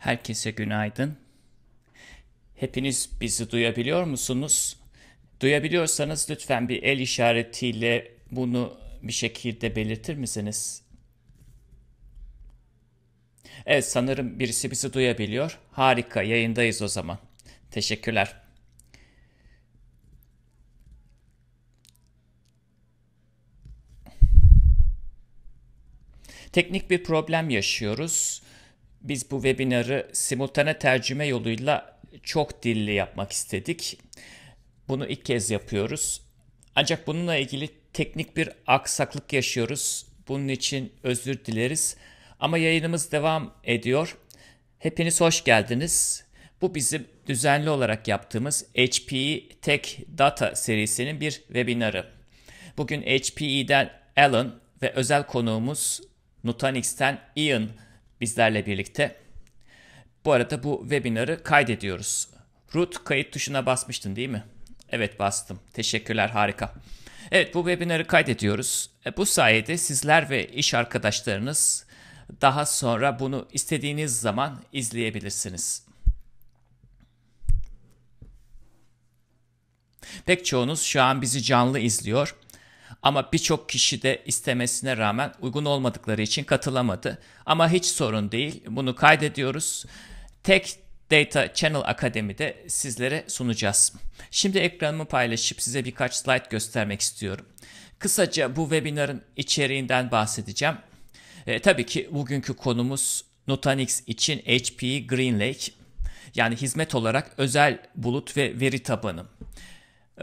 Herkese günaydın. Hepiniz bizi duyabiliyor musunuz? Duyabiliyorsanız lütfen bir el işaretiyle bunu bir şekilde belirtir misiniz? Evet sanırım birisi bizi duyabiliyor. Harika yayındayız o zaman. Teşekkürler. Teknik bir problem yaşıyoruz biz bu webinarı simultane tercüme yoluyla çok dilli yapmak istedik. Bunu ilk kez yapıyoruz. Ancak bununla ilgili teknik bir aksaklık yaşıyoruz. Bunun için özür dileriz. Ama yayınımız devam ediyor. Hepiniz hoş geldiniz. Bu bizim düzenli olarak yaptığımız HPE Tech Data serisinin bir webinarı. Bugün HPE'den Alan ve özel konuğumuz Nutanix'ten Ian bizlerle birlikte. Bu arada bu webinarı kaydediyoruz. Root kayıt tuşuna basmıştın değil mi? Evet bastım. Teşekkürler harika. Evet bu webinarı kaydediyoruz. E, bu sayede sizler ve iş arkadaşlarınız daha sonra bunu istediğiniz zaman izleyebilirsiniz. Pek çoğunuz şu an bizi canlı izliyor. Ama birçok kişi de istemesine rağmen uygun olmadıkları için katılamadı. Ama hiç sorun değil. Bunu kaydediyoruz. Tek Data Channel Akademi'de sizlere sunacağız. Şimdi ekranımı paylaşıp size birkaç slide göstermek istiyorum. Kısaca bu webinarın içeriğinden bahsedeceğim. E, tabii ki bugünkü konumuz Nutanix için HP GreenLake yani hizmet olarak özel bulut ve veri tabanı.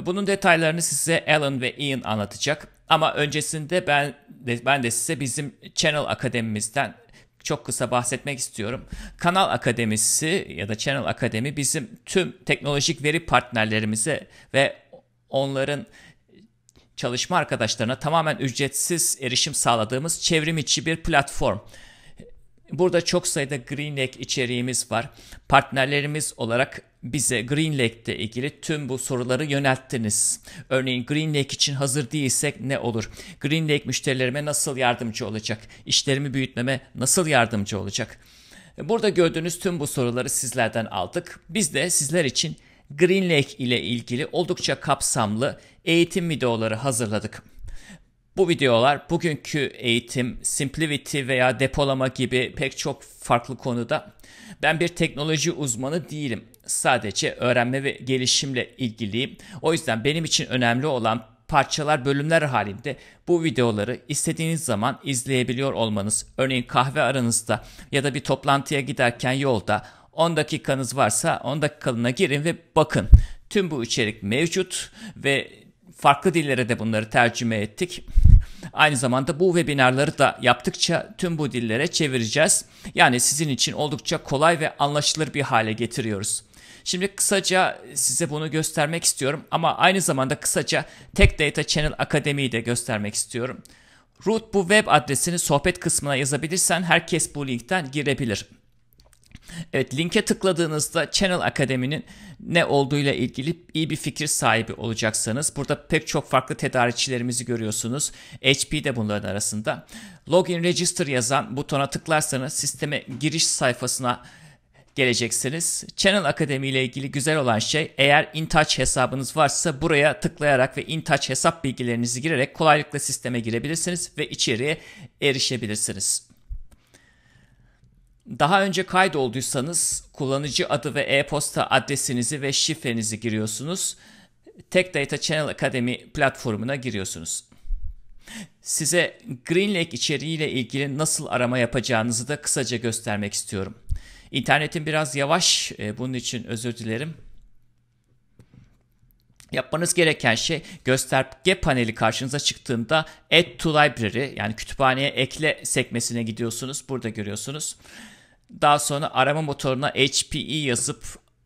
Bunun detaylarını size Alan ve Ian anlatacak. Ama öncesinde ben de, ben de size bizim Channel Akademimizden çok kısa bahsetmek istiyorum. Kanal Akademisi ya da Channel Akademi bizim tüm teknolojik veri partnerlerimize ve onların çalışma arkadaşlarına tamamen ücretsiz erişim sağladığımız çevrim içi bir platform. Burada çok sayıda Green Lake içeriğimiz var. Partnerlerimiz olarak bize Green Lake ilgili tüm bu soruları yönelttiniz. Örneğin Green Lake için hazır değilsek ne olur? Green Lake müşterilerime nasıl yardımcı olacak? İşlerimi büyütmeme nasıl yardımcı olacak? Burada gördüğünüz tüm bu soruları sizlerden aldık. Biz de sizler için Green Lake ile ilgili oldukça kapsamlı eğitim videoları hazırladık. Bu videolar bugünkü eğitim, Simplivity veya depolama gibi pek çok farklı konuda ben bir teknoloji uzmanı değilim. Sadece öğrenme ve gelişimle ilgiliyim. O yüzden benim için önemli olan parçalar bölümler halinde bu videoları istediğiniz zaman izleyebiliyor olmanız. Örneğin kahve aranızda ya da bir toplantıya giderken yolda 10 dakikanız varsa 10 dakikalığına girin ve bakın. Tüm bu içerik mevcut ve farklı dillere de bunları tercüme ettik. Aynı zamanda bu webinarları da yaptıkça tüm bu dillere çevireceğiz. Yani sizin için oldukça kolay ve anlaşılır bir hale getiriyoruz. Şimdi kısaca size bunu göstermek istiyorum ama aynı zamanda kısaca Tech Data Channel Akademi'yi de göstermek istiyorum. Root bu web adresini sohbet kısmına yazabilirsen herkes bu linkten girebilir. Evet linke tıkladığınızda Channel Akademi'nin ne olduğuyla ilgili iyi bir fikir sahibi olacaksanız Burada pek çok farklı tedarikçilerimizi görüyorsunuz. HP de bunların arasında. Login Register yazan butona tıklarsanız sisteme giriş sayfasına geleceksiniz. Channel Akademi ile ilgili güzel olan şey eğer InTouch hesabınız varsa buraya tıklayarak ve InTouch hesap bilgilerinizi girerek kolaylıkla sisteme girebilirsiniz ve içeriye erişebilirsiniz. Daha önce kaydolduysanız kullanıcı adı ve e-posta adresinizi ve şifrenizi giriyorsunuz. Tech Data Channel Academy platformuna giriyorsunuz. Size GreenLake içeriğiyle ilgili nasıl arama yapacağınızı da kısaca göstermek istiyorum. İnternetim biraz yavaş, e, bunun için özür dilerim. Yapmanız gereken şey gösterge paneli karşınıza çıktığında Add to Library yani kütüphaneye ekle sekmesine gidiyorsunuz. Burada görüyorsunuz. Daha sonra arama motoruna HPE yazıp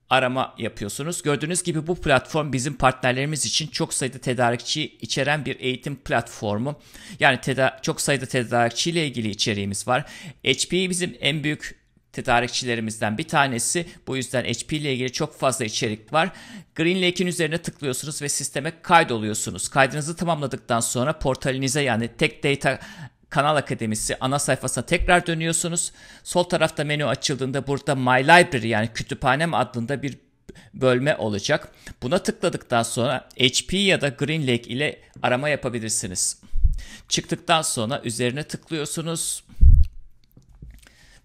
arama yapıyorsunuz. Gördüğünüz gibi bu platform bizim partnerlerimiz için çok sayıda tedarikçi içeren bir eğitim platformu. Yani teda- çok sayıda tedarikçi ile ilgili içeriğimiz var. HPE bizim en büyük tedarikçilerimizden bir tanesi. Bu yüzden HP e ile ilgili çok fazla içerik var. Green Lake'in üzerine tıklıyorsunuz ve sisteme kaydoluyorsunuz. Kaydınızı tamamladıktan sonra portalinize yani Tech Data Kanal Akademisi ana sayfasına tekrar dönüyorsunuz. Sol tarafta menü açıldığında burada My Library yani kütüphanem adında bir bölme olacak. Buna tıkladıktan sonra HP ya da GreenLake ile arama yapabilirsiniz. Çıktıktan sonra üzerine tıklıyorsunuz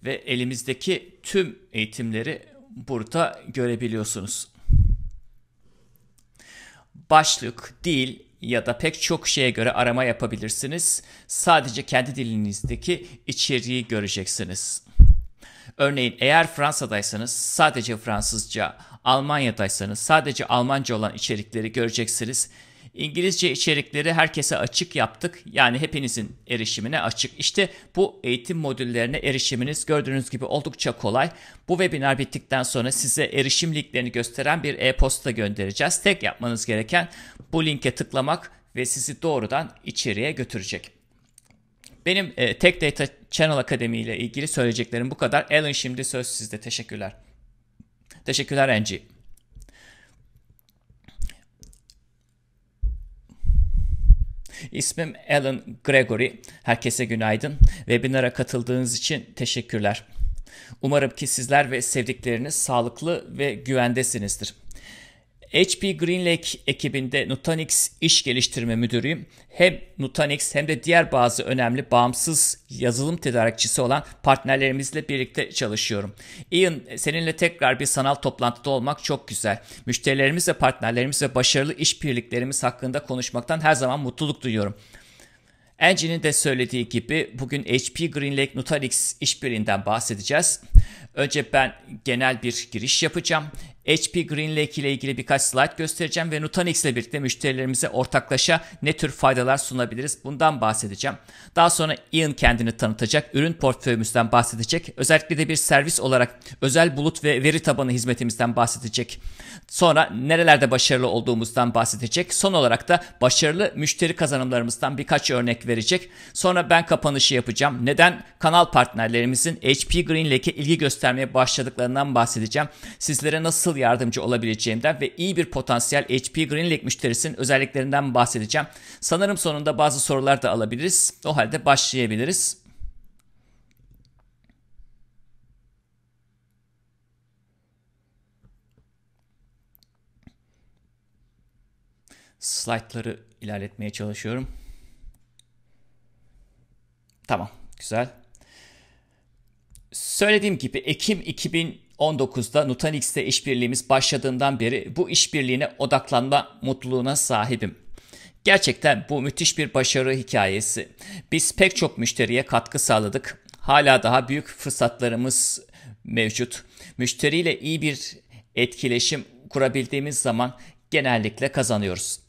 ve elimizdeki tüm eğitimleri burada görebiliyorsunuz. Başlık, dil, ya da pek çok şeye göre arama yapabilirsiniz. Sadece kendi dilinizdeki içeriği göreceksiniz. Örneğin eğer Fransa'daysanız sadece Fransızca, Almanya'daysanız sadece Almanca olan içerikleri göreceksiniz. İngilizce içerikleri herkese açık yaptık. Yani hepinizin erişimine açık. İşte bu eğitim modüllerine erişiminiz gördüğünüz gibi oldukça kolay. Bu webinar bittikten sonra size erişim linklerini gösteren bir e-posta göndereceğiz. Tek yapmanız gereken bu linke tıklamak ve sizi doğrudan içeriye götürecek. Benim e, Tech Data Channel Akademi ile ilgili söyleyeceklerim bu kadar. Alan şimdi söz sizde. Teşekkürler. Teşekkürler Enci. İsmim Alan Gregory. Herkese günaydın. Webinara katıldığınız için teşekkürler. Umarım ki sizler ve sevdikleriniz sağlıklı ve güvendesinizdir. HP GreenLake ekibinde Nutanix iş geliştirme müdürüyüm. Hem Nutanix hem de diğer bazı önemli bağımsız yazılım tedarikçisi olan partnerlerimizle birlikte çalışıyorum. Ian seninle tekrar bir sanal toplantıda olmak çok güzel. Müşterilerimizle partnerlerimizle başarılı işbirliklerimiz hakkında konuşmaktan her zaman mutluluk duyuyorum. Engin'in de söylediği gibi bugün HP GreenLake Nutanix işbirliğinden bahsedeceğiz. Önce ben genel bir giriş yapacağım. HP GreenLake ile ilgili birkaç slide göstereceğim ve Nutanix ile birlikte müşterilerimize ortaklaşa ne tür faydalar sunabiliriz bundan bahsedeceğim. Daha sonra Ian kendini tanıtacak, ürün portföyümüzden bahsedecek, özellikle de bir servis olarak özel bulut ve veri tabanı hizmetimizden bahsedecek. Sonra nerelerde başarılı olduğumuzdan bahsedecek. Son olarak da başarılı müşteri kazanımlarımızdan birkaç örnek verecek. Sonra ben kapanışı yapacağım. Neden kanal partnerlerimizin HP GreenLake'e ilgi göstermeye başladıklarından bahsedeceğim. Sizlere nasıl nasıl yardımcı olabileceğimden ve iyi bir potansiyel HP Greenlink müşterisinin özelliklerinden bahsedeceğim. Sanırım sonunda bazı sorular da alabiliriz. O halde başlayabiliriz. Slaytları ilerletmeye çalışıyorum. Tamam, güzel. Söylediğim gibi Ekim 2000 2019'da Nutanix'te işbirliğimiz başladığından beri bu işbirliğine odaklanma mutluluğuna sahibim. Gerçekten bu müthiş bir başarı hikayesi. Biz pek çok müşteriye katkı sağladık. Hala daha büyük fırsatlarımız mevcut. Müşteriyle iyi bir etkileşim kurabildiğimiz zaman genellikle kazanıyoruz.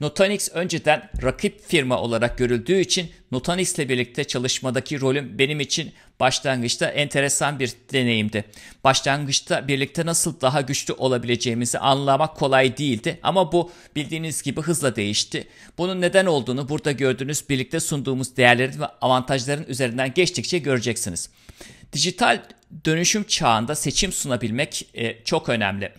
Nutanix önceden rakip firma olarak görüldüğü için Nutanix ile birlikte çalışmadaki rolüm benim için başlangıçta enteresan bir deneyimdi. Başlangıçta birlikte nasıl daha güçlü olabileceğimizi anlamak kolay değildi ama bu bildiğiniz gibi hızla değişti. Bunun neden olduğunu burada gördüğünüz birlikte sunduğumuz değerlerin ve avantajların üzerinden geçtikçe göreceksiniz. Dijital dönüşüm çağında seçim sunabilmek e, çok önemli.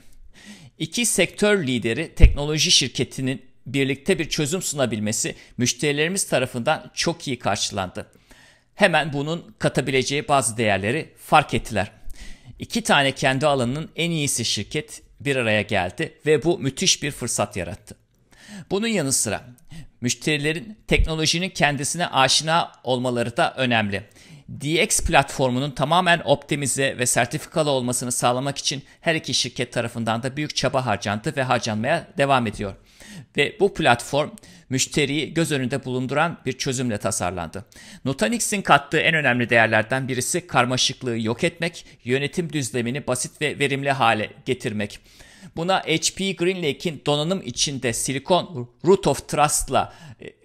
İki sektör lideri teknoloji şirketinin birlikte bir çözüm sunabilmesi müşterilerimiz tarafından çok iyi karşılandı. Hemen bunun katabileceği bazı değerleri fark ettiler. İki tane kendi alanının en iyisi şirket bir araya geldi ve bu müthiş bir fırsat yarattı. Bunun yanı sıra müşterilerin teknolojinin kendisine aşina olmaları da önemli. DX platformunun tamamen optimize ve sertifikalı olmasını sağlamak için her iki şirket tarafından da büyük çaba harcandı ve harcanmaya devam ediyor ve bu platform müşteriyi göz önünde bulunduran bir çözümle tasarlandı. Nutanix'in kattığı en önemli değerlerden birisi karmaşıklığı yok etmek, yönetim düzlemini basit ve verimli hale getirmek. Buna HP GreenLake'in donanım içinde silikon Root of Trust'la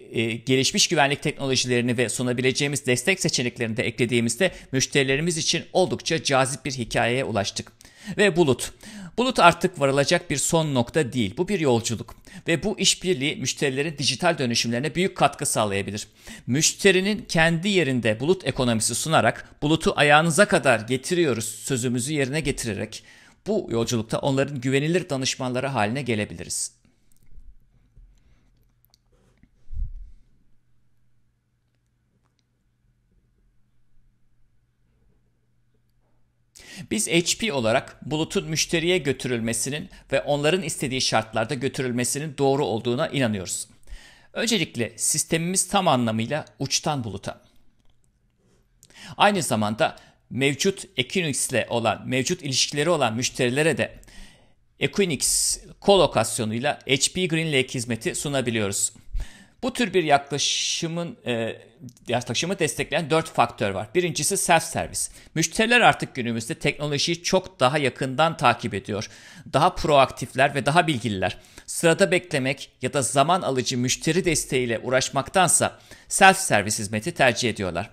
e, e, gelişmiş güvenlik teknolojilerini ve sunabileceğimiz destek seçeneklerini de eklediğimizde müşterilerimiz için oldukça cazip bir hikayeye ulaştık. Ve bulut. Bulut artık varılacak bir son nokta değil. Bu bir yolculuk ve bu işbirliği müşterilerin dijital dönüşümlerine büyük katkı sağlayabilir. Müşterinin kendi yerinde bulut ekonomisi sunarak bulutu ayağınıza kadar getiriyoruz sözümüzü yerine getirerek bu yolculukta onların güvenilir danışmanları haline gelebiliriz. Biz HP olarak bulutun müşteriye götürülmesinin ve onların istediği şartlarda götürülmesinin doğru olduğuna inanıyoruz. Öncelikle sistemimiz tam anlamıyla uçtan buluta. Aynı zamanda mevcut Equinix ile olan, mevcut ilişkileri olan müşterilere de Equinix kolokasyonuyla HP GreenLake hizmeti sunabiliyoruz. Bu tür bir yaklaşımın e, yaklaşımı destekleyen dört faktör var. Birincisi self servis. Müşteriler artık günümüzde teknolojiyi çok daha yakından takip ediyor. Daha proaktifler ve daha bilgililer. Sırada beklemek ya da zaman alıcı müşteri desteğiyle uğraşmaktansa self servis hizmeti tercih ediyorlar.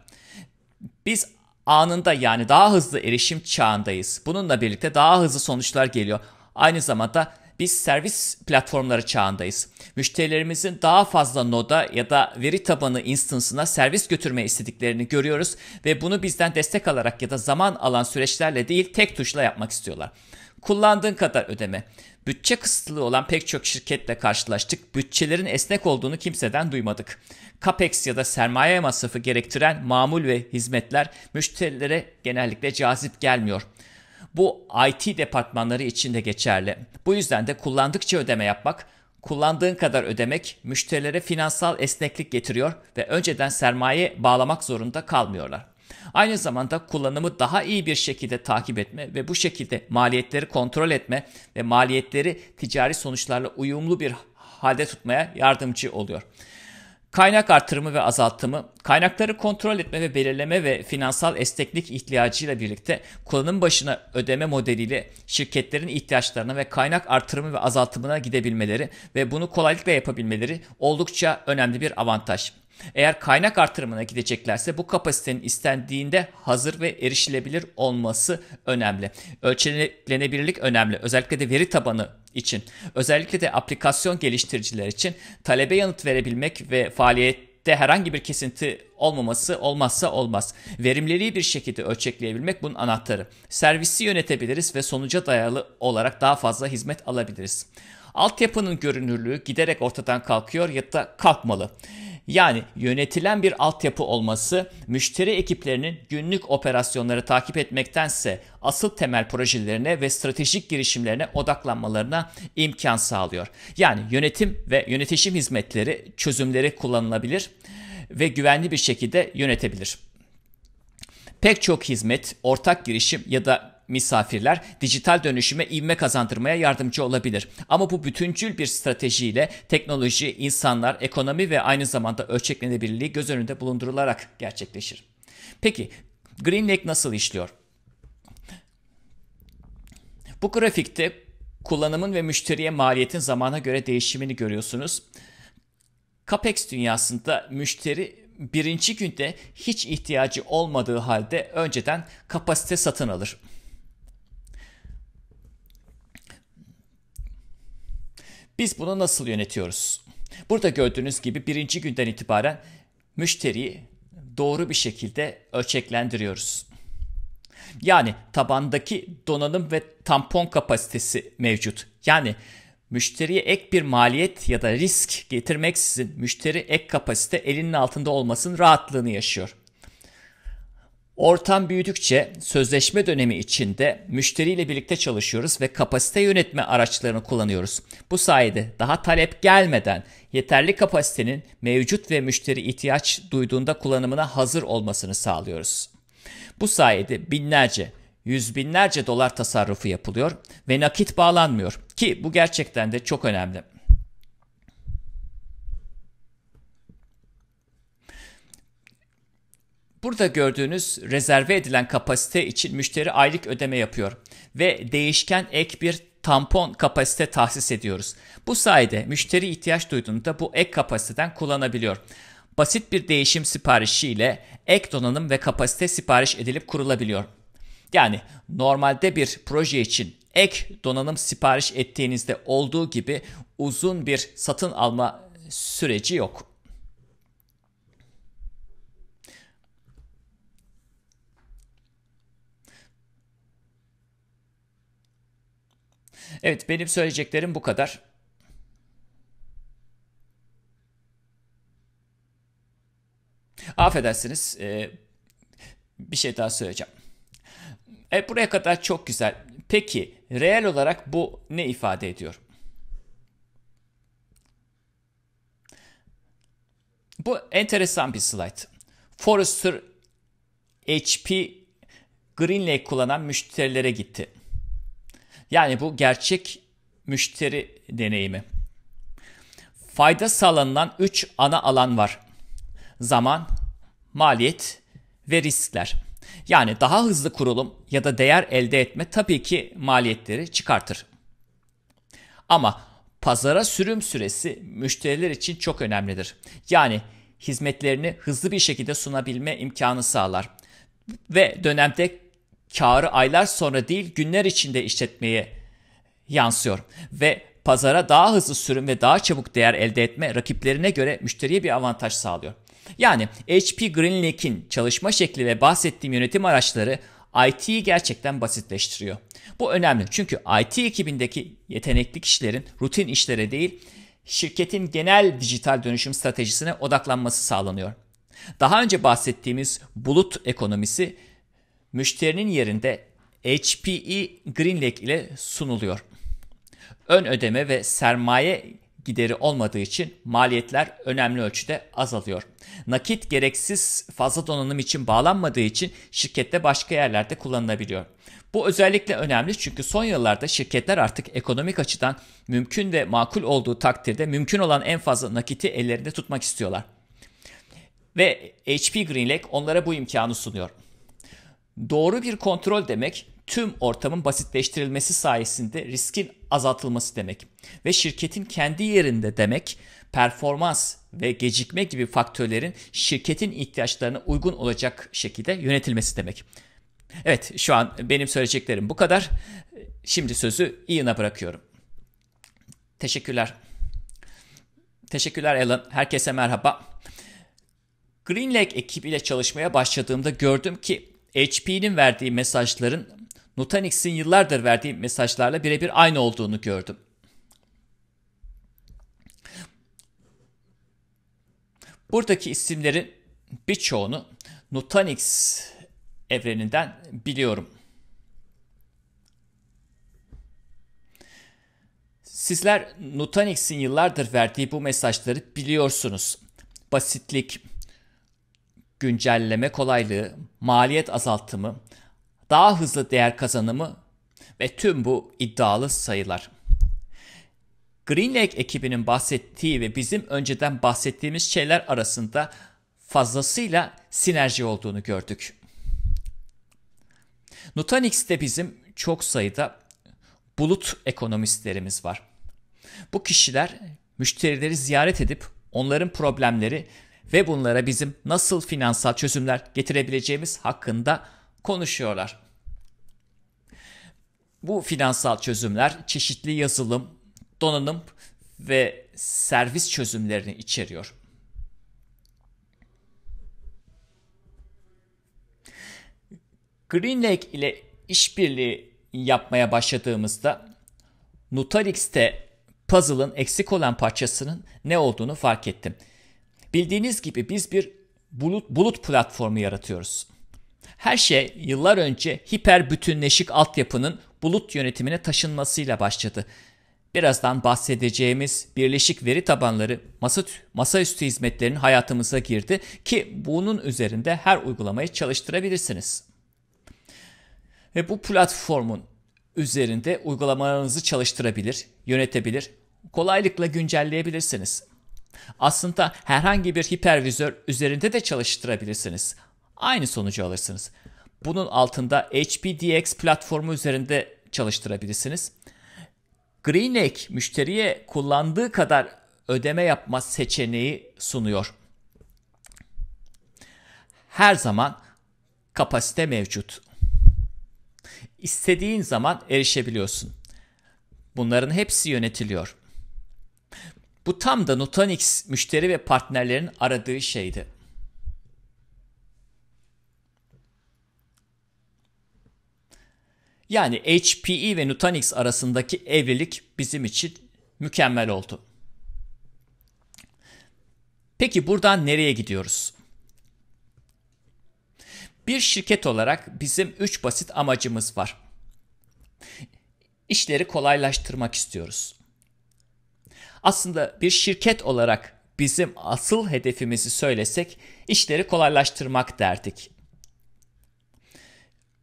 Biz anında yani daha hızlı erişim çağındayız. Bununla birlikte daha hızlı sonuçlar geliyor. Aynı zamanda biz servis platformları çağındayız. Müşterilerimizin daha fazla noda ya da veri tabanı instance'ına servis götürme istediklerini görüyoruz ve bunu bizden destek alarak ya da zaman alan süreçlerle değil tek tuşla yapmak istiyorlar. Kullandığın kadar ödeme. Bütçe kısıtlı olan pek çok şirketle karşılaştık. Bütçelerin esnek olduğunu kimseden duymadık. Capex ya da sermaye masrafı gerektiren mamul ve hizmetler müşterilere genellikle cazip gelmiyor. Bu IT departmanları için de geçerli. Bu yüzden de kullandıkça ödeme yapmak, kullandığın kadar ödemek müşterilere finansal esneklik getiriyor ve önceden sermaye bağlamak zorunda kalmıyorlar. Aynı zamanda kullanımı daha iyi bir şekilde takip etme ve bu şekilde maliyetleri kontrol etme ve maliyetleri ticari sonuçlarla uyumlu bir halde tutmaya yardımcı oluyor. Kaynak artırımı ve azaltımı, kaynakları kontrol etme ve belirleme ve finansal esneklik ihtiyacıyla birlikte kullanım başına ödeme modeliyle şirketlerin ihtiyaçlarına ve kaynak artırımı ve azaltımına gidebilmeleri ve bunu kolaylıkla yapabilmeleri oldukça önemli bir avantaj. Eğer kaynak artırımına gideceklerse bu kapasitenin istendiğinde hazır ve erişilebilir olması önemli. Ölçülenebilirlik önemli. Özellikle de veri tabanı için, özellikle de aplikasyon geliştiriciler için talebe yanıt verebilmek ve faaliyet de herhangi bir kesinti olmaması olmazsa olmaz. Verimliliği bir şekilde ölçekleyebilmek bunun anahtarı. Servisi yönetebiliriz ve sonuca dayalı olarak daha fazla hizmet alabiliriz. Altyapının görünürlüğü giderek ortadan kalkıyor ya da kalkmalı. Yani yönetilen bir altyapı olması müşteri ekiplerinin günlük operasyonları takip etmektense asıl temel projelerine ve stratejik girişimlerine odaklanmalarına imkan sağlıyor. Yani yönetim ve yönetişim hizmetleri çözümleri kullanılabilir ve güvenli bir şekilde yönetebilir. Pek çok hizmet, ortak girişim ya da misafirler dijital dönüşüme ivme kazandırmaya yardımcı olabilir. Ama bu bütüncül bir stratejiyle teknoloji, insanlar, ekonomi ve aynı zamanda ölçeklenebilirliği göz önünde bulundurularak gerçekleşir. Peki Green Lake nasıl işliyor? Bu grafikte kullanımın ve müşteriye maliyetin zamana göre değişimini görüyorsunuz. CAPEX dünyasında müşteri birinci günde hiç ihtiyacı olmadığı halde önceden kapasite satın alır. Biz bunu nasıl yönetiyoruz? Burada gördüğünüz gibi birinci günden itibaren müşteriyi doğru bir şekilde ölçeklendiriyoruz. Yani tabandaki donanım ve tampon kapasitesi mevcut. Yani müşteriye ek bir maliyet ya da risk getirmeksizin müşteri ek kapasite elinin altında olmasının rahatlığını yaşıyor. Ortam büyüdükçe sözleşme dönemi içinde müşteriyle birlikte çalışıyoruz ve kapasite yönetme araçlarını kullanıyoruz. Bu sayede daha talep gelmeden yeterli kapasitenin mevcut ve müşteri ihtiyaç duyduğunda kullanımına hazır olmasını sağlıyoruz. Bu sayede binlerce, yüz binlerce dolar tasarrufu yapılıyor ve nakit bağlanmıyor ki bu gerçekten de çok önemli. Burada gördüğünüz rezerve edilen kapasite için müşteri aylık ödeme yapıyor ve değişken ek bir tampon kapasite tahsis ediyoruz. Bu sayede müşteri ihtiyaç duyduğunda bu ek kapasiteden kullanabiliyor. Basit bir değişim siparişi ile ek donanım ve kapasite sipariş edilip kurulabiliyor. Yani normalde bir proje için ek donanım sipariş ettiğinizde olduğu gibi uzun bir satın alma süreci yok. Evet benim söyleyeceklerim bu kadar. Affedersiniz e, bir şey daha söyleyeceğim. Evet buraya kadar çok güzel. Peki reel olarak bu ne ifade ediyor? Bu enteresan bir slide. Forrester HP GreenLake kullanan müşterilere gitti. Yani bu gerçek müşteri deneyimi. Fayda sağlanılan 3 ana alan var. Zaman, maliyet ve riskler. Yani daha hızlı kurulum ya da değer elde etme tabii ki maliyetleri çıkartır. Ama pazara sürüm süresi müşteriler için çok önemlidir. Yani hizmetlerini hızlı bir şekilde sunabilme imkanı sağlar ve dönemde karı aylar sonra değil günler içinde işletmeye yansıyor ve pazara daha hızlı sürüm ve daha çabuk değer elde etme rakiplerine göre müşteriye bir avantaj sağlıyor. Yani HP GreenLake'in çalışma şekli ve bahsettiğim yönetim araçları IT'yi gerçekten basitleştiriyor. Bu önemli çünkü IT ekibindeki yetenekli kişilerin rutin işlere değil şirketin genel dijital dönüşüm stratejisine odaklanması sağlanıyor. Daha önce bahsettiğimiz bulut ekonomisi müşterinin yerinde HPE GreenLake ile sunuluyor. Ön ödeme ve sermaye gideri olmadığı için maliyetler önemli ölçüde azalıyor. Nakit gereksiz fazla donanım için bağlanmadığı için şirkette başka yerlerde kullanılabiliyor. Bu özellikle önemli çünkü son yıllarda şirketler artık ekonomik açıdan mümkün ve makul olduğu takdirde mümkün olan en fazla nakiti ellerinde tutmak istiyorlar. Ve HP GreenLake onlara bu imkanı sunuyor. Doğru bir kontrol demek tüm ortamın basitleştirilmesi sayesinde riskin azaltılması demek ve şirketin kendi yerinde demek performans ve gecikme gibi faktörlerin şirketin ihtiyaçlarına uygun olacak şekilde yönetilmesi demek. Evet şu an benim söyleyeceklerim bu kadar. Şimdi sözü Ian'a bırakıyorum. Teşekkürler. Teşekkürler Alan. Herkese merhaba. Green Lake ekibiyle çalışmaya başladığımda gördüm ki HP'nin verdiği mesajların Nutanix'in yıllardır verdiği mesajlarla birebir aynı olduğunu gördüm. Buradaki isimlerin birçoğunu Nutanix evreninden biliyorum. Sizler Nutanix'in yıllardır verdiği bu mesajları biliyorsunuz. Basitlik, güncelleme kolaylığı, maliyet azaltımı, daha hızlı değer kazanımı ve tüm bu iddialı sayılar. Green Lake ekibinin bahsettiği ve bizim önceden bahsettiğimiz şeyler arasında fazlasıyla sinerji olduğunu gördük. Nutanix'te bizim çok sayıda bulut ekonomistlerimiz var. Bu kişiler müşterileri ziyaret edip onların problemleri ve bunlara bizim nasıl finansal çözümler getirebileceğimiz hakkında konuşuyorlar. Bu finansal çözümler çeşitli yazılım, donanım ve servis çözümlerini içeriyor. GreenLake ile işbirliği yapmaya başladığımızda Nutarix'te puzzle'ın eksik olan parçasının ne olduğunu fark ettim. Bildiğiniz gibi biz bir bulut, bulut platformu yaratıyoruz. Her şey yıllar önce hiper bütünleşik altyapının bulut yönetimine taşınmasıyla başladı. Birazdan bahsedeceğimiz birleşik veri tabanları masa, masaüstü hizmetlerinin hayatımıza girdi ki bunun üzerinde her uygulamayı çalıştırabilirsiniz. Ve bu platformun üzerinde uygulamalarınızı çalıştırabilir, yönetebilir, kolaylıkla güncelleyebilirsiniz. Aslında herhangi bir hipervizör üzerinde de çalıştırabilirsiniz. Aynı sonucu alırsınız. Bunun altında HPDX platformu üzerinde çalıştırabilirsiniz. GreenEck müşteriye kullandığı kadar ödeme yapma seçeneği sunuyor. Her zaman kapasite mevcut. İstediğin zaman erişebiliyorsun. Bunların hepsi yönetiliyor. Bu tam da Nutanix müşteri ve partnerlerin aradığı şeydi. Yani HPE ve Nutanix arasındaki evlilik bizim için mükemmel oldu. Peki buradan nereye gidiyoruz? Bir şirket olarak bizim üç basit amacımız var. İşleri kolaylaştırmak istiyoruz. Aslında bir şirket olarak bizim asıl hedefimizi söylesek işleri kolaylaştırmak derdik.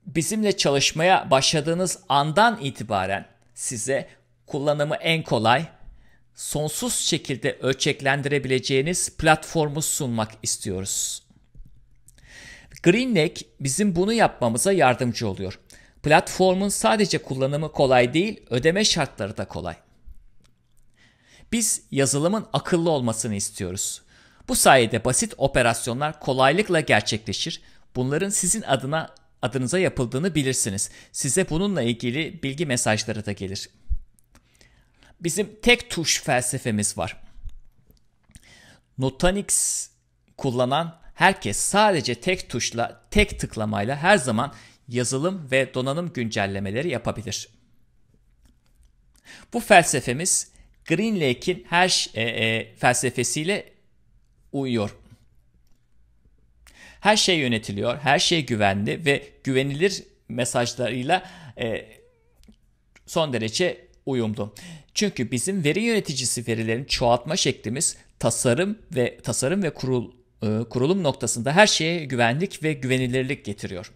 Bizimle çalışmaya başladığınız andan itibaren size kullanımı en kolay, sonsuz şekilde ölçeklendirebileceğiniz platformu sunmak istiyoruz. GreenNeck bizim bunu yapmamıza yardımcı oluyor. Platformun sadece kullanımı kolay değil, ödeme şartları da kolay. Biz yazılımın akıllı olmasını istiyoruz. Bu sayede basit operasyonlar kolaylıkla gerçekleşir. Bunların sizin adına adınıza yapıldığını bilirsiniz. Size bununla ilgili bilgi mesajları da gelir. Bizim tek tuş felsefemiz var. Nutanix kullanan herkes sadece tek tuşla, tek tıklamayla her zaman yazılım ve donanım güncellemeleri yapabilir. Bu felsefemiz Green Lake'in her e, e, felsefesiyle uyuyor. Her şey yönetiliyor, her şey güvenli ve güvenilir mesajlarıyla e, son derece uyumlu. Çünkü bizim veri yöneticisi verilerin çoğaltma şeklimiz tasarım ve tasarım ve kurul, e, kurulum noktasında her şeye güvenlik ve güvenilirlik getiriyor.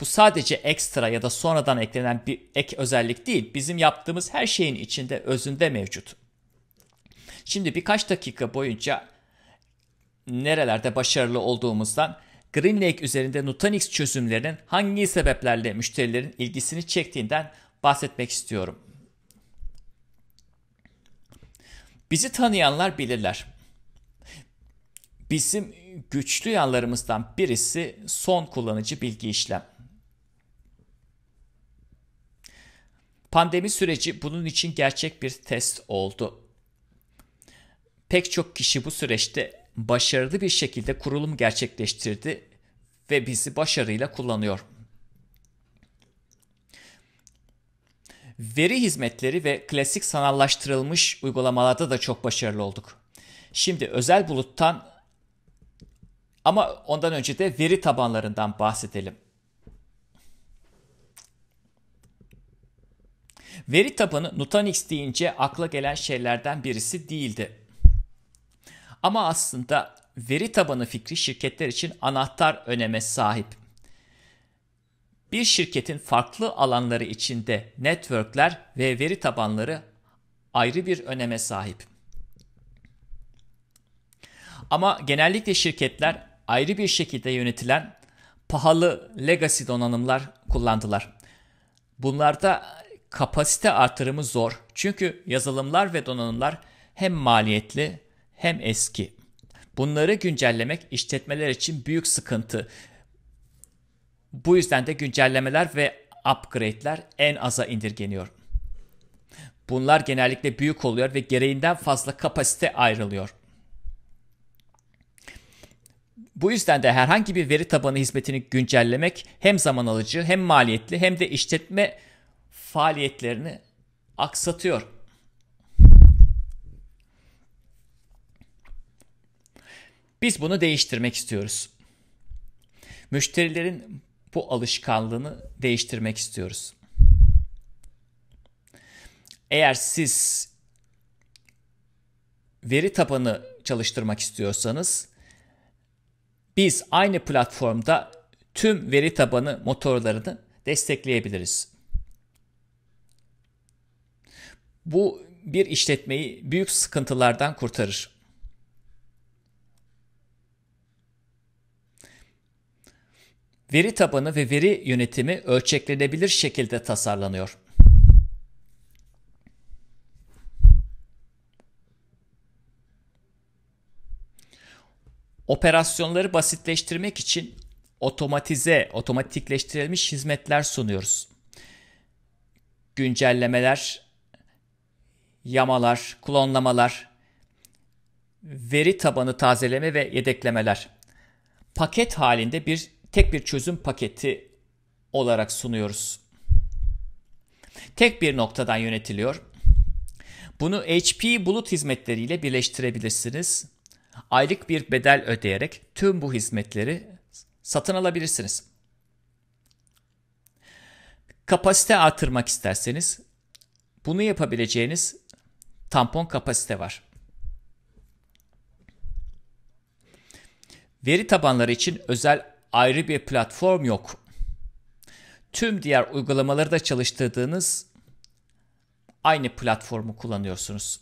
Bu sadece ekstra ya da sonradan eklenen bir ek özellik değil. Bizim yaptığımız her şeyin içinde özünde mevcut. Şimdi birkaç dakika boyunca nerelerde başarılı olduğumuzdan Green Lake üzerinde Nutanix çözümlerinin hangi sebeplerle müşterilerin ilgisini çektiğinden bahsetmek istiyorum. Bizi tanıyanlar bilirler. Bizim güçlü yanlarımızdan birisi son kullanıcı bilgi işlem. Pandemi süreci bunun için gerçek bir test oldu. Pek çok kişi bu süreçte başarılı bir şekilde kurulum gerçekleştirdi ve bizi başarıyla kullanıyor. Veri hizmetleri ve klasik sanallaştırılmış uygulamalarda da çok başarılı olduk. Şimdi özel buluttan ama ondan önce de veri tabanlarından bahsedelim. Veri tabanı Nutanix deyince akla gelen şeylerden birisi değildi. Ama aslında veri tabanı fikri şirketler için anahtar öneme sahip. Bir şirketin farklı alanları içinde networkler ve veri tabanları ayrı bir öneme sahip. Ama genellikle şirketler ayrı bir şekilde yönetilen pahalı legacy donanımlar kullandılar. Bunlarda kapasite artırımı zor. Çünkü yazılımlar ve donanımlar hem maliyetli hem eski. Bunları güncellemek işletmeler için büyük sıkıntı. Bu yüzden de güncellemeler ve upgrade'ler en aza indirgeniyor. Bunlar genellikle büyük oluyor ve gereğinden fazla kapasite ayrılıyor. Bu yüzden de herhangi bir veri tabanı hizmetini güncellemek hem zaman alıcı hem maliyetli hem de işletme faaliyetlerini aksatıyor. Biz bunu değiştirmek istiyoruz. Müşterilerin bu alışkanlığını değiştirmek istiyoruz. Eğer siz veri tabanı çalıştırmak istiyorsanız biz aynı platformda tüm veri tabanı motorlarını destekleyebiliriz. Bu bir işletmeyi büyük sıkıntılardan kurtarır. Veri tabanı ve veri yönetimi ölçeklenebilir şekilde tasarlanıyor. Operasyonları basitleştirmek için otomatize, otomatikleştirilmiş hizmetler sunuyoruz. Güncellemeler, yamalar, klonlamalar, veri tabanı tazeleme ve yedeklemeler. Paket halinde bir tek bir çözüm paketi olarak sunuyoruz. Tek bir noktadan yönetiliyor. Bunu HP bulut hizmetleriyle birleştirebilirsiniz. Aylık bir bedel ödeyerek tüm bu hizmetleri satın alabilirsiniz. Kapasite artırmak isterseniz bunu yapabileceğiniz tampon kapasite var. Veri tabanları için özel ayrı bir platform yok. Tüm diğer uygulamaları da çalıştırdığınız aynı platformu kullanıyorsunuz.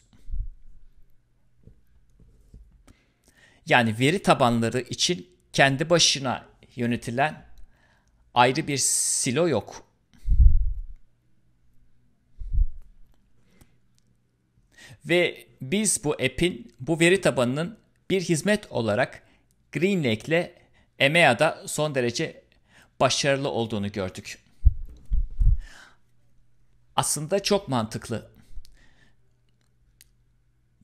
Yani veri tabanları için kendi başına yönetilen ayrı bir silo yok. Ve biz bu app'in, bu veri tabanının bir hizmet olarak GreenLake ile EMEA'da son derece başarılı olduğunu gördük. Aslında çok mantıklı.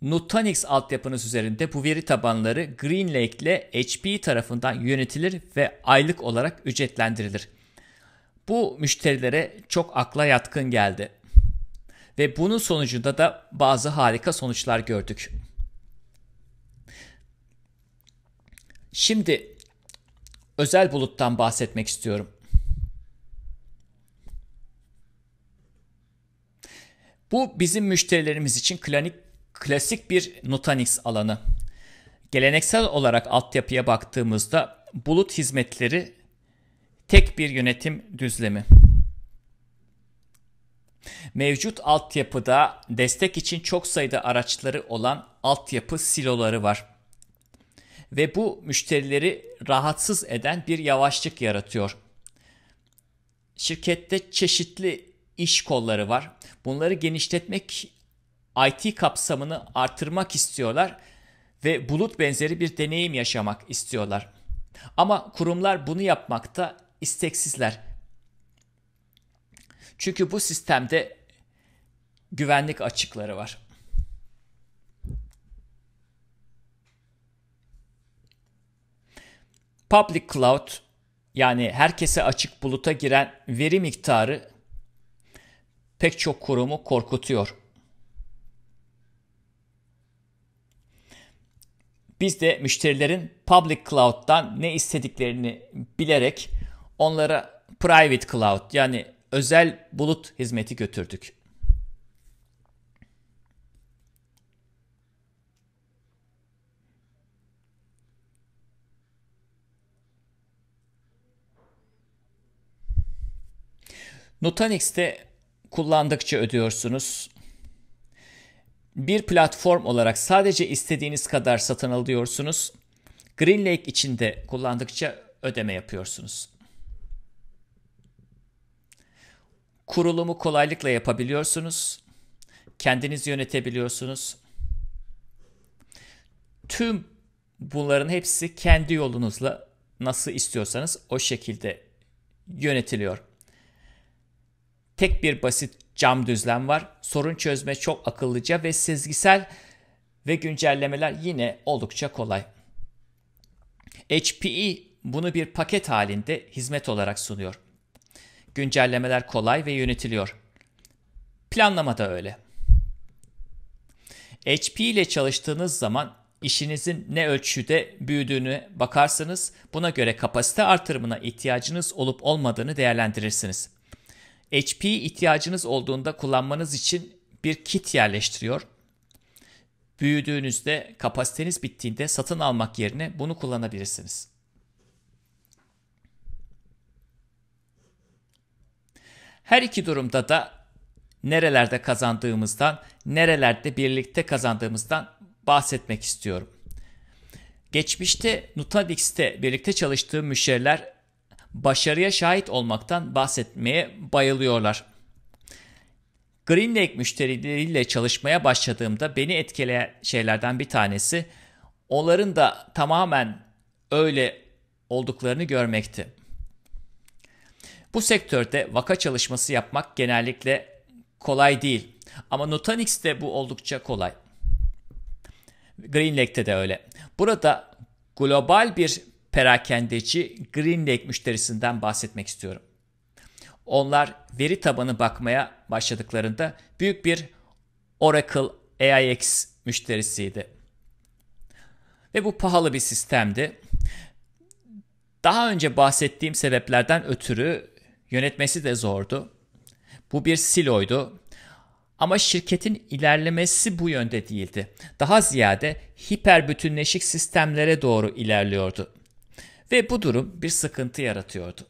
Nutanix altyapınız üzerinde bu veri tabanları GreenLake ile HP tarafından yönetilir ve aylık olarak ücretlendirilir. Bu müşterilere çok akla yatkın geldi. Ve bunun sonucunda da bazı harika sonuçlar gördük. Şimdi özel buluttan bahsetmek istiyorum. Bu bizim müşterilerimiz için klanik, klasik bir Nutanix alanı. Geleneksel olarak altyapıya baktığımızda bulut hizmetleri tek bir yönetim düzlemi. Mevcut altyapıda destek için çok sayıda araçları olan altyapı siloları var. Ve bu müşterileri rahatsız eden bir yavaşlık yaratıyor. Şirkette çeşitli iş kolları var. Bunları genişletmek, IT kapsamını artırmak istiyorlar ve bulut benzeri bir deneyim yaşamak istiyorlar. Ama kurumlar bunu yapmakta isteksizler çünkü bu sistemde güvenlik açıkları var. Public Cloud yani herkese açık buluta giren veri miktarı pek çok kurumu korkutuyor. Biz de müşterilerin public cloud'dan ne istediklerini bilerek onlara private cloud yani özel bulut hizmeti götürdük. Nutanix'te kullandıkça ödüyorsunuz. Bir platform olarak sadece istediğiniz kadar satın alıyorsunuz. GreenLake içinde kullandıkça ödeme yapıyorsunuz. Kurulumu kolaylıkla yapabiliyorsunuz. Kendiniz yönetebiliyorsunuz. Tüm bunların hepsi kendi yolunuzla nasıl istiyorsanız o şekilde yönetiliyor. Tek bir basit cam düzlem var. Sorun çözme çok akıllıca ve sezgisel ve güncellemeler yine oldukça kolay. HPE bunu bir paket halinde hizmet olarak sunuyor. Güncellemeler kolay ve yönetiliyor. Planlama da öyle. HP ile çalıştığınız zaman işinizin ne ölçüde büyüdüğünü bakarsanız buna göre kapasite artırımına ihtiyacınız olup olmadığını değerlendirirsiniz. HP ihtiyacınız olduğunda kullanmanız için bir kit yerleştiriyor. Büyüdüğünüzde kapasiteniz bittiğinde satın almak yerine bunu kullanabilirsiniz. Her iki durumda da nerelerde kazandığımızdan, nerelerde birlikte kazandığımızdan bahsetmek istiyorum. Geçmişte Nutanix'te birlikte çalıştığım müşteriler başarıya şahit olmaktan bahsetmeye bayılıyorlar. Green Lake müşterileriyle çalışmaya başladığımda beni etkileyen şeylerden bir tanesi onların da tamamen öyle olduklarını görmekti. Bu sektörde vaka çalışması yapmak genellikle kolay değil. Ama Nutanix'te bu oldukça kolay. GreenLake'te de öyle. Burada global bir perakendeci GreenLake müşterisinden bahsetmek istiyorum. Onlar veri tabanı bakmaya başladıklarında büyük bir Oracle AIX müşterisiydi. Ve bu pahalı bir sistemdi. Daha önce bahsettiğim sebeplerden ötürü Yönetmesi de zordu. Bu bir siloydu. Ama şirketin ilerlemesi bu yönde değildi. Daha ziyade hiper hiperbbütünleşik sistemlere doğru ilerliyordu. Ve bu durum bir sıkıntı yaratıyordu.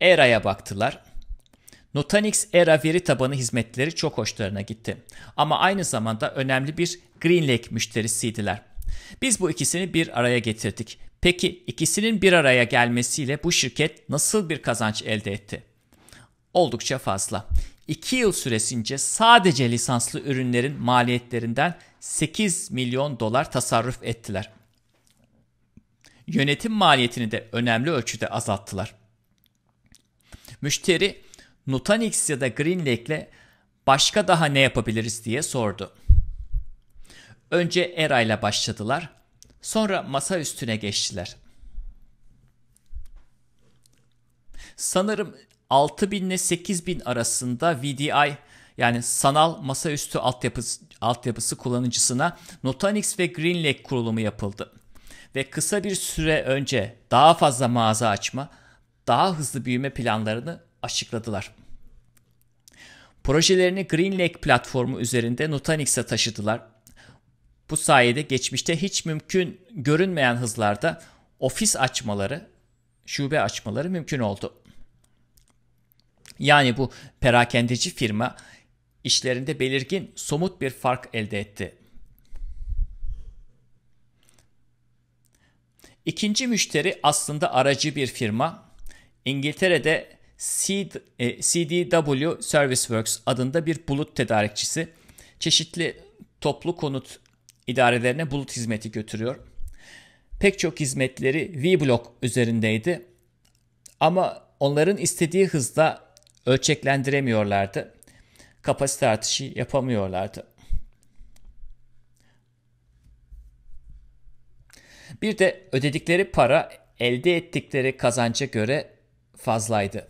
Era'ya baktılar. Nutanix Era veri tabanı hizmetleri çok hoşlarına gitti. Ama aynı zamanda önemli bir GreenLake müşterisiydiler. Biz bu ikisini bir araya getirdik Peki ikisinin bir araya gelmesiyle bu şirket nasıl bir kazanç elde etti? Oldukça fazla. 2 yıl süresince sadece lisanslı ürünlerin maliyetlerinden 8 milyon dolar tasarruf ettiler. Yönetim maliyetini de önemli ölçüde azalttılar. Müşteri Nutanix ya da GreenLake ile başka daha ne yapabiliriz diye sordu. Önce ERA ile başladılar Sonra masa üstüne geçtiler. Sanırım 6000 ile 8000 arasında VDI yani sanal masaüstü altyapısı, altyapısı kullanıcısına Nutanix ve GreenLake kurulumu yapıldı. Ve kısa bir süre önce daha fazla mağaza açma, daha hızlı büyüme planlarını açıkladılar. Projelerini GreenLake platformu üzerinde Nutanix'e taşıdılar bu sayede geçmişte hiç mümkün görünmeyen hızlarda ofis açmaları, şube açmaları mümkün oldu. Yani bu perakendeci firma işlerinde belirgin somut bir fark elde etti. İkinci müşteri aslında aracı bir firma. İngiltere'de e, CDW Service Works adında bir bulut tedarikçisi çeşitli toplu konut idarelerine bulut hizmeti götürüyor. Pek çok hizmetleri V-Block üzerindeydi ama onların istediği hızda ölçeklendiremiyorlardı. Kapasite artışı yapamıyorlardı. Bir de ödedikleri para elde ettikleri kazanca göre fazlaydı.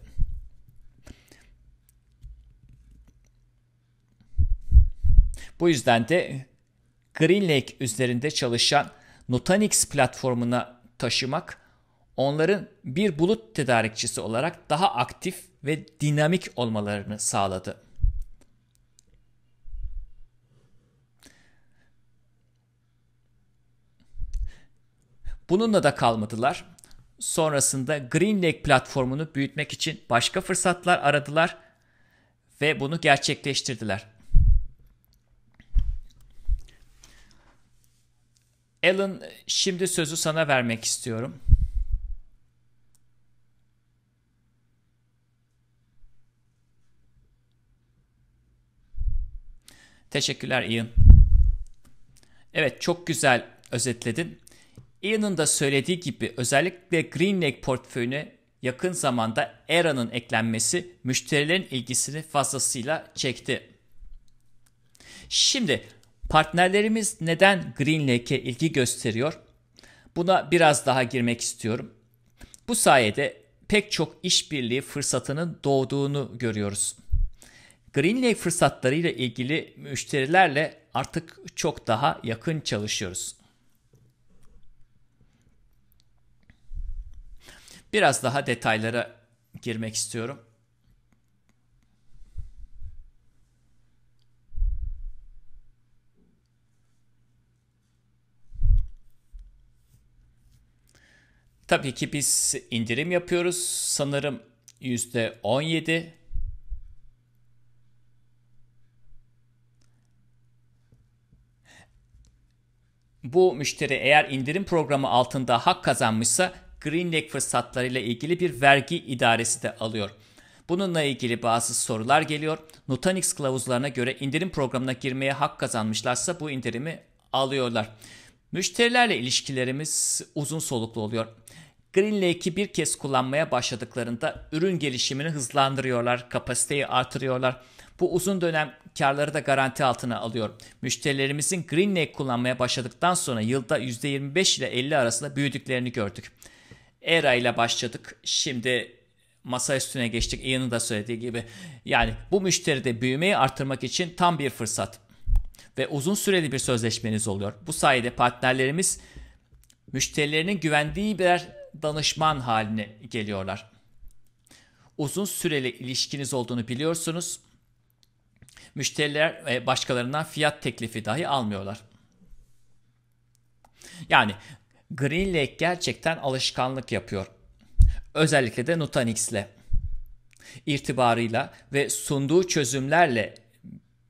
Bu yüzden de GreenLake üzerinde çalışan Nutanix platformuna taşımak onların bir bulut tedarikçisi olarak daha aktif ve dinamik olmalarını sağladı. Bununla da kalmadılar. Sonrasında GreenLake platformunu büyütmek için başka fırsatlar aradılar ve bunu gerçekleştirdiler. Alan şimdi sözü sana vermek istiyorum. Teşekkürler Ian. Evet çok güzel özetledin. Ian'ın da söylediği gibi özellikle Green Lake portföyüne yakın zamanda ERA'nın eklenmesi müşterilerin ilgisini fazlasıyla çekti. Şimdi Partnerlerimiz neden Green Lake'e ilgi gösteriyor? Buna biraz daha girmek istiyorum. Bu sayede pek çok işbirliği fırsatının doğduğunu görüyoruz. Green Lake fırsatlarıyla ilgili müşterilerle artık çok daha yakın çalışıyoruz. Biraz daha detaylara girmek istiyorum. Tabii ki biz indirim yapıyoruz. Sanırım yüzde %17 Bu müşteri eğer indirim programı altında hak kazanmışsa Green Greenleg fırsatlarıyla ilgili bir vergi idaresi de alıyor. Bununla ilgili bazı sorular geliyor. Nutanix kılavuzlarına göre indirim programına girmeye hak kazanmışlarsa bu indirimi alıyorlar. Müşterilerle ilişkilerimiz uzun soluklu oluyor. Green bir kez kullanmaya başladıklarında ürün gelişimini hızlandırıyorlar, kapasiteyi artırıyorlar. Bu uzun dönem karları da garanti altına alıyor. Müşterilerimizin Green kullanmaya başladıktan sonra yılda %25 ile 50 arasında büyüdüklerini gördük. Era ile başladık. Şimdi masa üstüne geçtik. Ian'ın da söylediği gibi. Yani bu müşteri de büyümeyi artırmak için tam bir fırsat. Ve uzun süreli bir sözleşmeniz oluyor. Bu sayede partnerlerimiz müşterilerinin güvendiği birer danışman haline geliyorlar. Uzun süreli ilişkiniz olduğunu biliyorsunuz. Müşteriler e, başkalarından fiyat teklifi dahi almıyorlar. Yani Green Lake gerçekten alışkanlık yapıyor. Özellikle de Nutanix'le. İrtibarıyla ve sunduğu çözümlerle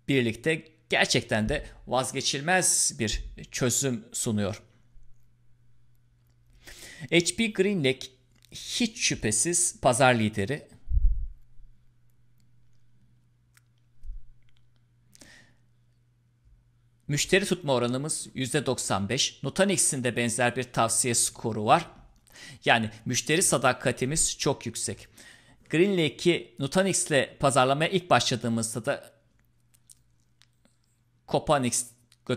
birlikte gerçekten de vazgeçilmez bir çözüm sunuyor. HP GreenLake hiç şüphesiz pazar lideri. Müşteri tutma oranımız %95. Nutanix'in de benzer bir tavsiye skoru var. Yani müşteri sadakatimiz çok yüksek. Greenlake'i Nutanix'le pazarlamaya ilk başladığımızda da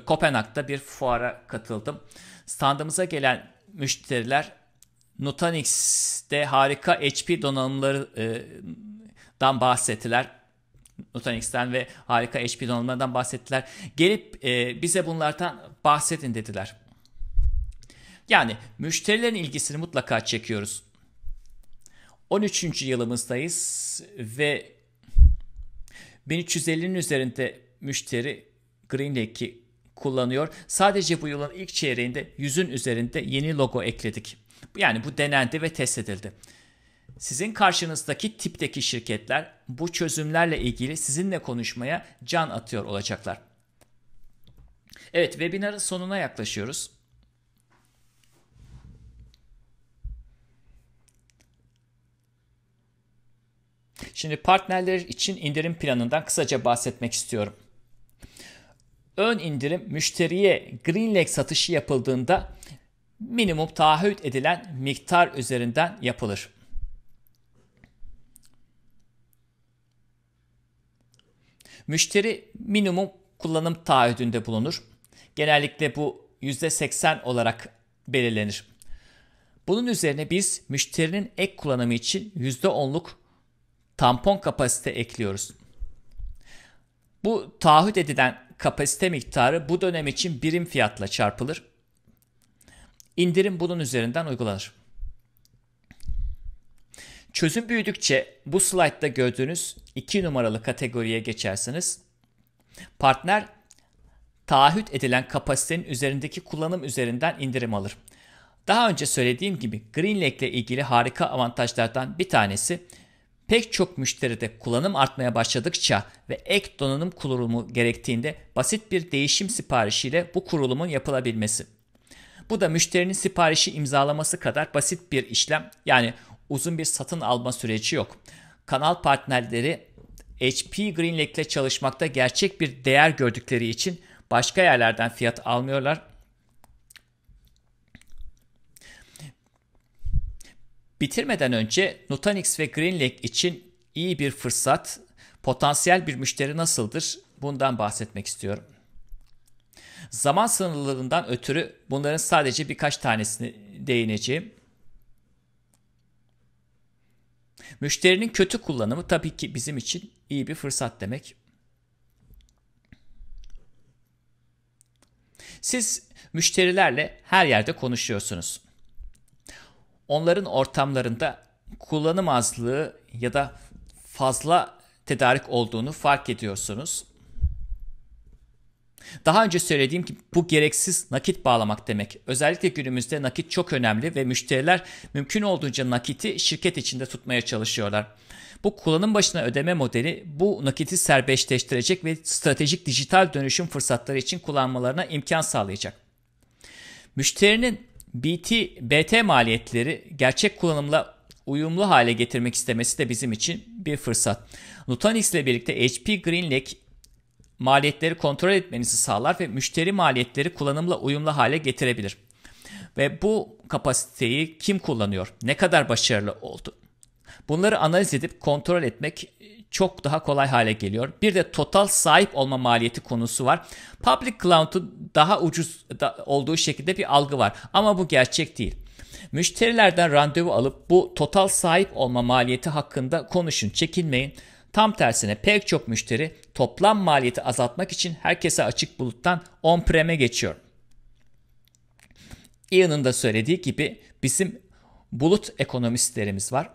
Kopenhag'da bir fuara katıldım. Standımıza gelen müşteriler Nutanix'te harika HP donanımlarından e, bahsettiler. Nutanix'ten ve harika HP donanımlarından bahsettiler. Gelip e, bize bunlardan bahsedin dediler. Yani müşterilerin ilgisini mutlaka çekiyoruz. 13. yılımızdayız ve 1350'nin üzerinde müşteri GreenLake'i kullanıyor. Sadece bu yılın ilk çeyreğinde yüzün üzerinde yeni logo ekledik. Yani bu denendi ve test edildi. Sizin karşınızdaki tipteki şirketler bu çözümlerle ilgili sizinle konuşmaya can atıyor olacaklar. Evet, webinarın sonuna yaklaşıyoruz. Şimdi partnerler için indirim planından kısaca bahsetmek istiyorum ön indirim müşteriye Greenleg satışı yapıldığında minimum taahhüt edilen miktar üzerinden yapılır. Müşteri minimum kullanım taahhüdünde bulunur. Genellikle bu %80 olarak belirlenir. Bunun üzerine biz müşterinin ek kullanımı için %10'luk tampon kapasite ekliyoruz. Bu taahhüt edilen kapasite miktarı bu dönem için birim fiyatla çarpılır. İndirim bunun üzerinden uygulanır. Çözüm büyüdükçe bu slaytta gördüğünüz 2 numaralı kategoriye geçersiniz. Partner taahhüt edilen kapasitenin üzerindeki kullanım üzerinden indirim alır. Daha önce söylediğim gibi GreenLake ile ilgili harika avantajlardan bir tanesi Pek çok müşteride kullanım artmaya başladıkça ve ek donanım kurulumu gerektiğinde basit bir değişim siparişiyle bu kurulumun yapılabilmesi. Bu da müşterinin siparişi imzalaması kadar basit bir işlem yani uzun bir satın alma süreci yok. Kanal partnerleri HP GreenLake ile çalışmakta gerçek bir değer gördükleri için başka yerlerden fiyat almıyorlar Bitirmeden önce Nutanix ve GreenLake için iyi bir fırsat, potansiyel bir müşteri nasıldır bundan bahsetmek istiyorum. Zaman sınırlarından ötürü bunların sadece birkaç tanesini değineceğim. Müşterinin kötü kullanımı tabii ki bizim için iyi bir fırsat demek. Siz müşterilerle her yerde konuşuyorsunuz onların ortamlarında kullanım azlığı ya da fazla tedarik olduğunu fark ediyorsunuz. Daha önce söylediğim gibi bu gereksiz nakit bağlamak demek. Özellikle günümüzde nakit çok önemli ve müşteriler mümkün olduğunca nakiti şirket içinde tutmaya çalışıyorlar. Bu kullanım başına ödeme modeli bu nakiti serbestleştirecek ve stratejik dijital dönüşüm fırsatları için kullanmalarına imkan sağlayacak. Müşterinin BT, BT maliyetleri gerçek kullanımla uyumlu hale getirmek istemesi de bizim için bir fırsat. Nutanix ile birlikte HP GreenLake maliyetleri kontrol etmenizi sağlar ve müşteri maliyetleri kullanımla uyumlu hale getirebilir. Ve bu kapasiteyi kim kullanıyor? Ne kadar başarılı oldu? Bunları analiz edip kontrol etmek çok daha kolay hale geliyor. Bir de total sahip olma maliyeti konusu var. Public Cloud'un daha ucuz da olduğu şekilde bir algı var ama bu gerçek değil. Müşterilerden randevu alıp bu total sahip olma maliyeti hakkında konuşun, çekinmeyin. Tam tersine pek çok müşteri toplam maliyeti azaltmak için herkese açık buluttan on-prem'e geçiyor. Ian'ın da söylediği gibi bizim bulut ekonomistlerimiz var.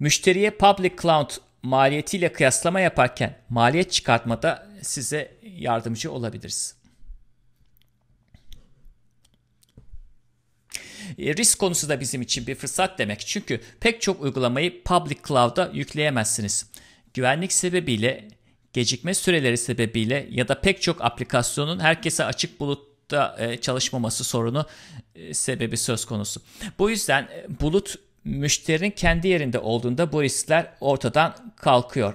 Müşteriye public cloud maliyetiyle kıyaslama yaparken maliyet çıkartmada size yardımcı olabiliriz. E, risk konusu da bizim için bir fırsat demek. Çünkü pek çok uygulamayı public cloud'a yükleyemezsiniz. Güvenlik sebebiyle, gecikme süreleri sebebiyle ya da pek çok aplikasyonun herkese açık bulutta e, çalışmaması sorunu e, sebebi söz konusu. Bu yüzden bulut müşterinin kendi yerinde olduğunda bu riskler ortadan kalkıyor.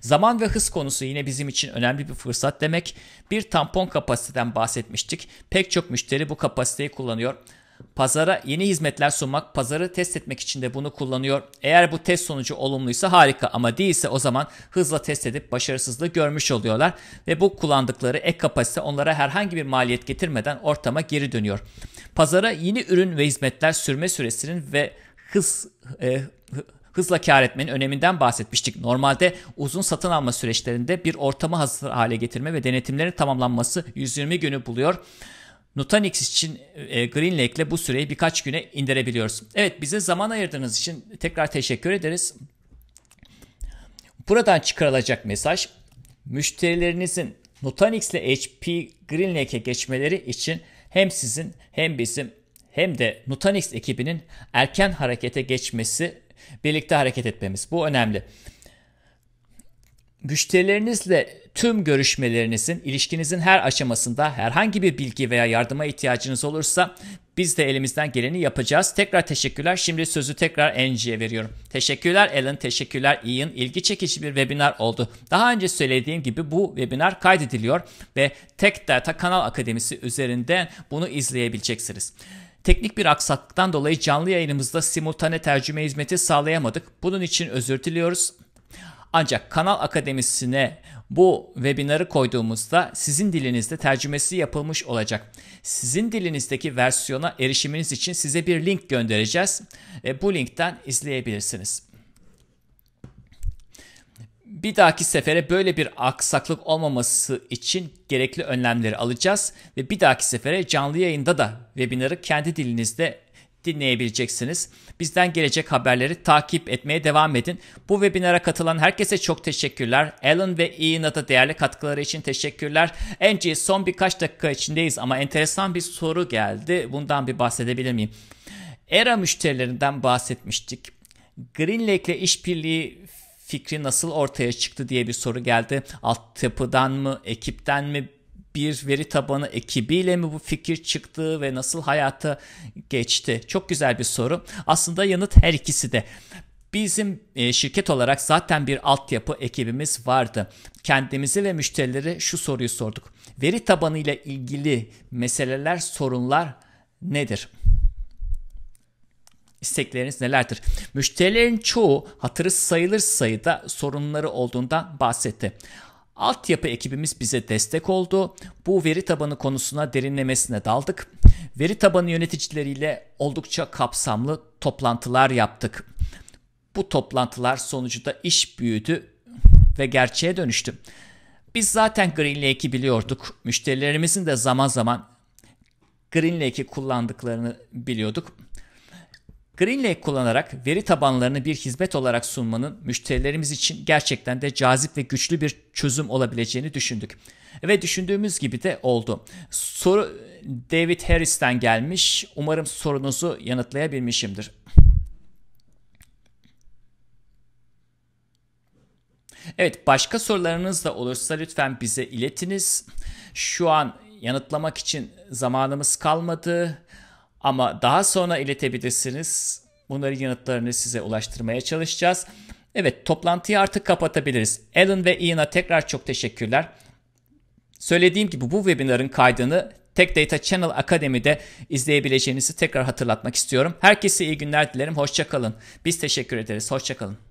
Zaman ve hız konusu yine bizim için önemli bir fırsat demek. Bir tampon kapasiteden bahsetmiştik. Pek çok müşteri bu kapasiteyi kullanıyor. Pazara yeni hizmetler sunmak, pazarı test etmek için de bunu kullanıyor. Eğer bu test sonucu olumluysa harika ama değilse o zaman hızla test edip başarısızlığı görmüş oluyorlar. Ve bu kullandıkları ek kapasite onlara herhangi bir maliyet getirmeden ortama geri dönüyor. Pazara yeni ürün ve hizmetler sürme süresinin ve hız e, hızla kar etmenin öneminden bahsetmiştik. Normalde uzun satın alma süreçlerinde bir ortamı hazır hale getirme ve denetimlerin tamamlanması 120 günü buluyor. Nutanix için e, Greenlake'le bu süreyi birkaç güne indirebiliyoruz. Evet bize zaman ayırdığınız için tekrar teşekkür ederiz. Buradan çıkarılacak mesaj müşterilerinizin Nutanix ile HP GreenLake'e geçmeleri için hem sizin hem bizim hem de Nutanix ekibinin erken harekete geçmesi, birlikte hareket etmemiz. Bu önemli müşterilerinizle tüm görüşmelerinizin, ilişkinizin her aşamasında herhangi bir bilgi veya yardıma ihtiyacınız olursa biz de elimizden geleni yapacağız. Tekrar teşekkürler. Şimdi sözü tekrar Angie'ye veriyorum. Teşekkürler Alan, teşekkürler Ian. İlgi çekici bir webinar oldu. Daha önce söylediğim gibi bu webinar kaydediliyor ve Tech Data Kanal Akademisi üzerinden bunu izleyebileceksiniz. Teknik bir aksaklıktan dolayı canlı yayınımızda simultane tercüme hizmeti sağlayamadık. Bunun için özür diliyoruz. Ancak Kanal Akademisi'ne bu webinarı koyduğumuzda sizin dilinizde tercümesi yapılmış olacak. Sizin dilinizdeki versiyona erişiminiz için size bir link göndereceğiz. E, bu linkten izleyebilirsiniz. Bir dahaki sefere böyle bir aksaklık olmaması için gerekli önlemleri alacağız ve bir dahaki sefere canlı yayında da webinarı kendi dilinizde dinleyebileceksiniz. Bizden gelecek haberleri takip etmeye devam edin. Bu webinara katılan herkese çok teşekkürler. Alan ve Ian'a da değerli katkıları için teşekkürler. Angie son birkaç dakika içindeyiz ama enteresan bir soru geldi. Bundan bir bahsedebilir miyim? Era müşterilerinden bahsetmiştik. Greenlake ile işbirliği fikri nasıl ortaya çıktı diye bir soru geldi. Alt Altyapıdan mı, ekipten mi, bir veri tabanı ekibiyle mi bu fikir çıktı ve nasıl hayata geçti? Çok güzel bir soru. Aslında yanıt her ikisi de. Bizim e, şirket olarak zaten bir altyapı ekibimiz vardı. Kendimizi ve müşterileri şu soruyu sorduk. Veri tabanı ile ilgili meseleler, sorunlar nedir? istekleriniz nelerdir? Müşterilerin çoğu hatırı sayılır sayıda sorunları olduğundan bahsetti. Altyapı ekibimiz bize destek oldu. Bu veri tabanı konusuna derinlemesine daldık. Veri tabanı yöneticileriyle oldukça kapsamlı toplantılar yaptık. Bu toplantılar sonucu da iş büyüdü ve gerçeğe dönüştü. Biz zaten Green biliyorduk. Müşterilerimizin de zaman zaman Green kullandıklarını biliyorduk. GreenLake kullanarak veri tabanlarını bir hizmet olarak sunmanın müşterilerimiz için gerçekten de cazip ve güçlü bir çözüm olabileceğini düşündük. Ve düşündüğümüz gibi de oldu. Soru David Harris'ten gelmiş. Umarım sorunuzu yanıtlayabilmişimdir. Evet başka sorularınız da olursa lütfen bize iletiniz. Şu an yanıtlamak için zamanımız kalmadı. Ama daha sonra iletebilirsiniz. Bunların yanıtlarını size ulaştırmaya çalışacağız. Evet toplantıyı artık kapatabiliriz. Alan ve Ian'a tekrar çok teşekkürler. Söylediğim gibi bu webinarın kaydını Tech Data Channel Akademi'de izleyebileceğinizi tekrar hatırlatmak istiyorum. Herkese iyi günler dilerim. Hoşçakalın. Biz teşekkür ederiz. Hoşçakalın.